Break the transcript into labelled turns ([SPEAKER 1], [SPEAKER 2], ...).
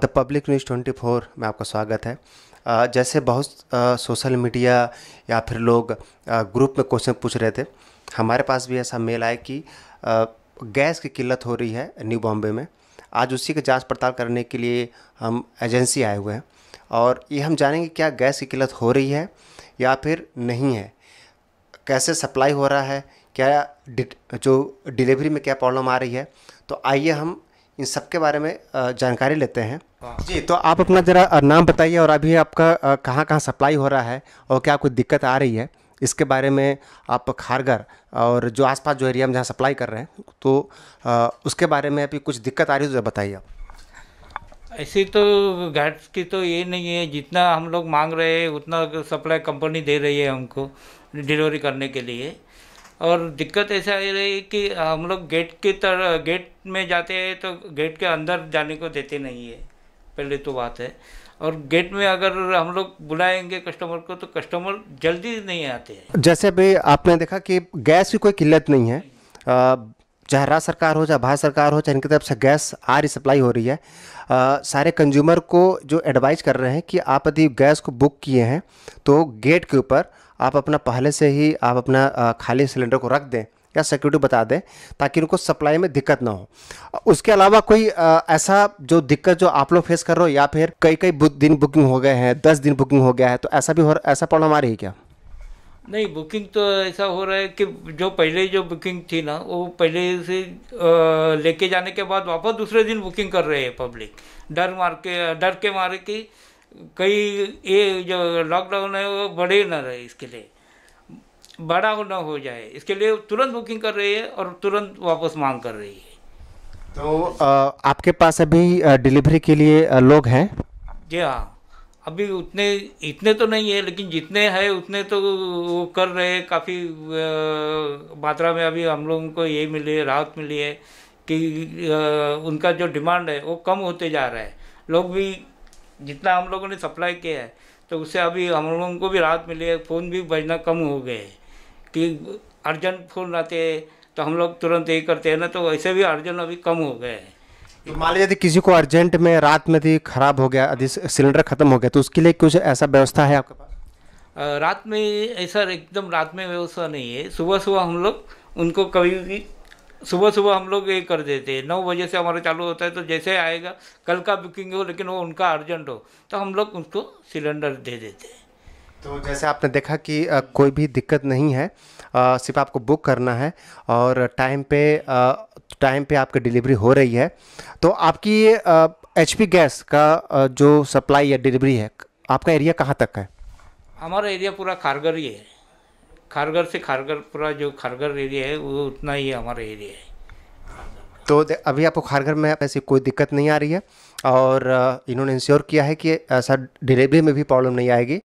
[SPEAKER 1] The public news twenty four में आपका स्वागत है जैसे बहुत सोशल मीडिया या फिर लोग ग्रुप में क्वेश्चन पूछ रहे थे हमारे पास भी ऐसा मेल आया कि गैस की किल्लत हो रही है न्यू बॉम्बे में आज उसी की जांच पड़ताल करने के लिए हम एजेंसी आए हुए हैं और ये हम जानेंगे क्या गैस की किल्लत हो रही है या फिर नहीं है कैसे सप्लाई हो रहा है क्या जो डिलीवरी में क्या प्रॉब्लम आ रही है तो आइए हम इन सब के बारे में जानकारी लेते हैं हाँ। जी तो आप अपना ज़रा नाम बताइए और अभी आपका कहाँ कहाँ सप्लाई हो रहा है और क्या कोई दिक्कत आ रही है इसके बारे में आप खारगर और जो आसपास जो एरिया में जहाँ सप्लाई कर रहे हैं तो उसके बारे में अभी कुछ दिक्कत आ रही है तो बताइए आप
[SPEAKER 2] ऐसी तो घाट की तो ये नहीं है जितना हम लोग मांग रहे हैं उतना सप्लाई कंपनी दे रही है हमको डिलीवरी करने के लिए और दिक्कत ऐसा आ रही कि हम लोग गेट के तरह गेट में जाते हैं तो गेट के अंदर जाने को देते नहीं है पहले तो बात है और गेट में अगर हम लोग बुलाएंगे कस्टमर को तो कस्टमर जल्दी नहीं आते
[SPEAKER 1] हैं जैसे अभी आपने देखा कि गैस की कोई किल्लत नहीं है चाहे राज्य सरकार हो चाहे भारत सरकार हो चाहे इनकी तरफ से गैस आ रही सप्लाई हो रही है आ, सारे कंज्यूमर को जो एडवाइस कर रहे हैं कि आप यदि गैस को बुक किए हैं तो गेट के ऊपर आप अपना पहले से ही आप अपना खाली सिलेंडर को रख दें या सिक्योरिटी बता दें ताकि उनको सप्लाई में दिक्कत ना हो उसके अलावा कोई आ, ऐसा जो दिक्कत जो आप लोग फेस कर रहे हो या फिर कई कई दिन बुकिंग हो गए हैं दस दिन बुकिंग हो गया है तो ऐसा भी हो ऐसा प्रॉब्लम आ रही है क्या
[SPEAKER 2] नहीं बुकिंग तो ऐसा हो रहा है कि जो पहले जो बुकिंग थी ना वो पहले से लेके जाने के बाद वापस दूसरे दिन बुकिंग कर रहे हैं पब्लिक डर मार के डर के मारे की कई ये जो लॉकडाउन है वो बढ़े ना रहे इसके लिए बड़ा ना हो जाए इसके लिए तुरंत बुकिंग कर रही है और तुरंत वापस मांग कर रही है
[SPEAKER 1] तो आ, आपके पास अभी डिलीवरी के लिए लोग हैं
[SPEAKER 2] जी हाँ अभी उतने इतने तो नहीं है लेकिन जितने हैं उतने तो वो कर रहे हैं काफ़ी मात्रा में अभी हम लोगों को ये मिली है राहत मिली है कि आ, उनका जो डिमांड है वो कम होते जा रहा है लोग भी जितना हम लोगों ने सप्लाई किया है तो उससे अभी हम लोगों को भी राहत मिली है फ़ोन भी बजना कम हो गए कि अर्जेंट फ़ोन आते तो हम लोग तुरंत यही करते हैं ना तो वैसे भी अर्जेंट अभी कम हो गए तो मान
[SPEAKER 1] लीजिए किसी को अर्जेंट में रात में थी खराब हो गया सिलेंडर ख़त्म हो गया तो उसके लिए कुछ ऐसा व्यवस्था है आपके पास
[SPEAKER 2] रात में ऐसा एकदम रात में व्यवस्था नहीं है सुबह सुबह हम लोग उनको कभी भी सुबह सुबह हम लोग ये कर देते हैं नौ बजे से हमारा चालू होता है तो जैसे आएगा कल का बुकिंग हो लेकिन वो उनका अर्जेंट हो तो हम लोग उनको सिलेंडर दे देते हैं तो जैसे
[SPEAKER 1] आपने देखा कि कोई भी दिक्कत नहीं है सिर्फ आपको बुक करना है और टाइम पे टाइम पे आपकी डिलीवरी हो रही है तो आपकी एच गैस का जो सप्लाई या डिलीवरी है आपका एरिया कहाँ तक है
[SPEAKER 2] हमारा एरिया पूरा कारगर ही है खारगर से खारगर पूरा जो खारगर एरिया है वो उतना ही हमारा एरिया है
[SPEAKER 1] तो अभी आपको खारगर में ऐसी कोई दिक्कत नहीं आ रही है और इन्होंने इंश्योर किया है कि ऐसा डिलीवरी में भी प्रॉब्लम नहीं आएगी